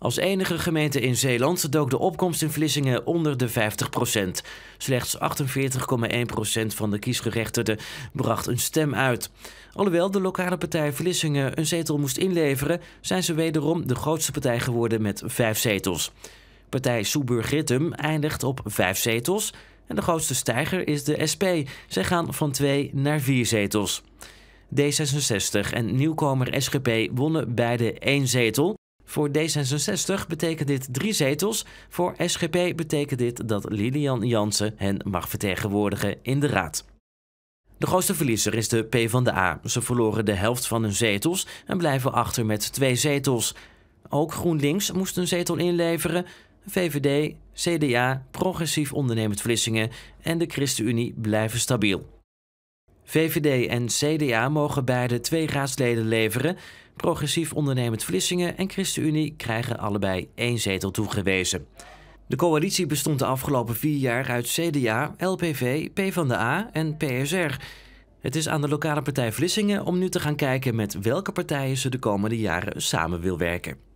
Als enige gemeente in Zeeland dook de opkomst in Vlissingen onder de 50 Slechts 48,1 van de kiesgerechtigden bracht een stem uit. Alhoewel de lokale partij Vlissingen een zetel moest inleveren, zijn ze wederom de grootste partij geworden met vijf zetels. Partij soeburg eindigt op vijf zetels. En de grootste stijger is de SP. Zij gaan van twee naar vier zetels. D66 en nieuwkomer SGP wonnen beide één zetel. Voor D66 betekent dit drie zetels. Voor SGP betekent dit dat Lilian Jansen hen mag vertegenwoordigen in de Raad. De grootste verliezer is de PvdA. Ze verloren de helft van hun zetels en blijven achter met twee zetels. Ook GroenLinks moest een zetel inleveren. VVD, CDA, Progressief Ondernemend Vlissingen en de ChristenUnie blijven stabiel. VVD en CDA mogen beide twee raadsleden leveren. Progressief Ondernemend Vlissingen en ChristenUnie krijgen allebei één zetel toegewezen. De coalitie bestond de afgelopen vier jaar uit CDA, LPV, PvdA en PSR. Het is aan de lokale partij Vlissingen om nu te gaan kijken met welke partijen ze de komende jaren samen wil werken.